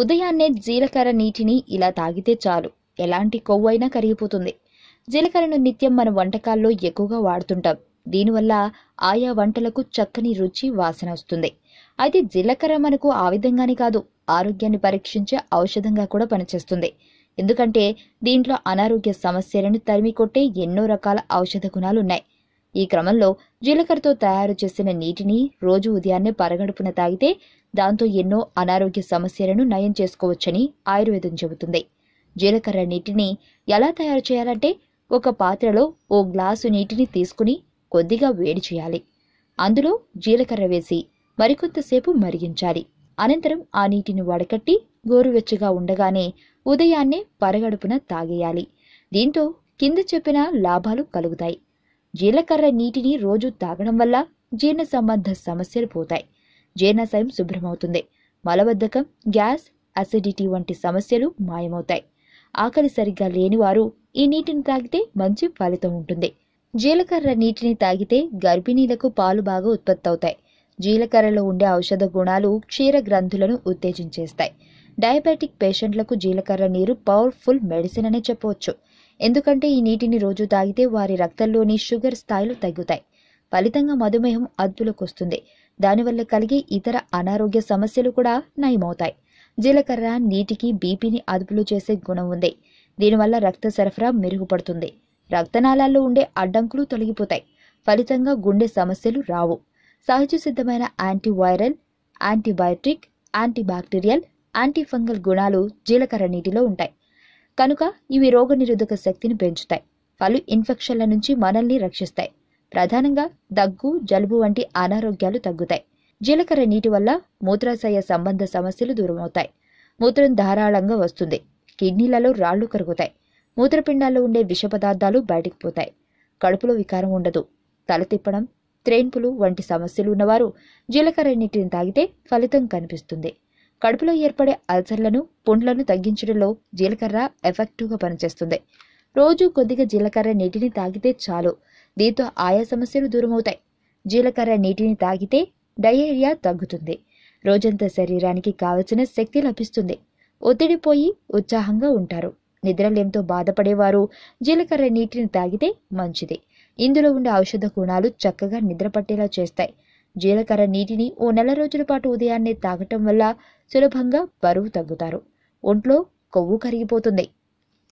ఉదయాన్నే జీలకర్ర నీటిని ఇలా తాగితే చాలు ఎలాంటి కొవ్వైనా కరిగిపోతుంది జీలకర్రను నిత్యం మన వంటకాల్లో ఎక్కువగా వాడుతుంటాం దీనివల్ల ఆయా వంటలకు చక్కని రుచి వాసన వస్తుంది అయితే జీలకర్ర మనకు ఆ విధంగానే కాదు ఆరోగ్యాన్ని పరీక్షించే ఔషధంగా కూడా పనిచేస్తుంది ఎందుకంటే దీంట్లో అనారోగ్య సమస్యలను తరిమికొట్టే ఎన్నో రకాల ఔషధ గుణాలున్నాయి ఈ క్రమంలో జీలకర్రతో తయారు చేసిన నీటిని రోజు ఉదయాన్నే పరగడుపున తాగితే దాంతో ఎన్నో అనారోగ్య సమస్యలను నయం చేసుకోవచ్చని ఆయుర్వేదం చెబుతుంది జీలకర్ర నీటిని ఎలా తయారు చేయాలంటే ఒక పాత్రలో ఓ గ్లాసు నీటిని తీసుకుని కొద్దిగా వేడి చేయాలి అందులో జీలకర్ర వేసి మరికొంతసేపు మరిగించాలి అనంతరం ఆ నీటిని వడకట్టి గోరువెచ్చగా ఉండగానే ఉదయాన్నే పరగడుపున తాగేయాలి దీంతో కింద చెప్పిన లాభాలు కలుగుతాయి జీలకర్ర నీటిని రోజు తాగడం వల్ల జీర్ణ సంబంధ సమస్యలు పోతాయి జీర్ణశయం శుభ్రమవుతుంది మలబద్ధకం గ్యాస్ అసిడిటీ వంటి సమస్యలు మాయమవుతాయి ఆకలి సరిగ్గా లేనివారు ఈ నీటిని తాగితే మంచి ఫలితం ఉంటుంది జీలకర్ర నీటిని తాగితే గర్భిణీలకు పాలు బాగా ఉత్పత్తి అవుతాయి జీలకర్రలో ఉండే ఔషధ గుణాలు క్షీర గ్రంథులను ఉత్తేజించేస్తాయి డయాబెటిక్ పేషెంట్లకు జీలకర్ర నీరు పవర్ఫుల్ మెడిసిన్ అనే చెప్పవచ్చు ఎందుకంటే ఈ నీటిని రోజు తాగితే వారి రక్తంలోని షుగర్ స్థాయిలు తగ్గుతాయి ఫలితంగా మధుమేహం వస్తుంది దానివల్ల కలిగే ఇతర అనారోగ్య సమస్యలు కూడా నయమవుతాయి జీలకర్ర నీటికి బీపీని అదుపులో చేసే గుణం ఉంది దీనివల్ల రక్త సరఫరా మెరుగుపడుతుంది రక్తనాళాల్లో ఉండే అడ్డంకులు తొలగిపోతాయి ఫలితంగా గుండె సమస్యలు రావు సహజ సిద్ధమైన యాంటీవైరల్ యాంటీబయాటిక్ యాంటీబ్యాక్టీరియల్ యాంటీఫంగల్ గుణాలు జీలకర్ర నీటిలో ఉంటాయి కనుక ఇవి రోగనిరోధక శక్తిని పెంచుతాయి పలు ఇన్ఫెక్షన్ల నుంచి మనల్ని రక్షిస్తాయి ప్రధానంగా దగ్గు జలుబు వంటి అనారోగ్యాలు తగ్గుతాయి జీలకర్ర నీటి వల్ల మూత్రాశయ సంబంధ సమస్యలు దూరమవుతాయి మూత్రం ధారాళంగా వస్తుంది కిడ్నీలలో రాళ్లు కరుగుతాయి మూత్రపిండాల్లో ఉండే విష పదార్థాలు బయటికి పోతాయి కడుపులో వికారం ఉండదు తల తిప్పడం త్రేన్పులు వంటి సమస్యలు ఉన్నవారు జీలకర్ర నీటిని తాగితే ఫలితం కనిపిస్తుంది కడుపులో ఏర్పడే అల్సర్లను పుండ్లను తగ్గించడంలో జీలకర్ర ఎఫెక్టివ్గా పనిచేస్తుంది రోజు కొద్దిగా జీలకర్ర నీటిని తాగితే చాలు దీంతో ఆయా సమస్యలు దూరమవుతాయి జీలకర్ర నీటిని తాగితే డయేరియా తగ్గుతుంది రోజంతా శరీరానికి కావలసిన శక్తి లభిస్తుంది ఒత్తిడి పోయి ఉత్సాహంగా ఉంటారు నిద్రలేంతో బాధపడేవారు జీలకర్ర నీటిని తాగితే మంచిది ఇందులో ఉండే ఔషధ గుణాలు చక్కగా నిద్రపట్టేలా చేస్తాయి జీలకర్ర నీటిని ఓ నెల రోజుల పాటు ఉదయాన్నే తాగటం వల్ల సులభంగా బరువు తగ్గుతారు ఒంట్లో కొవ్వు కరిగిపోతుంది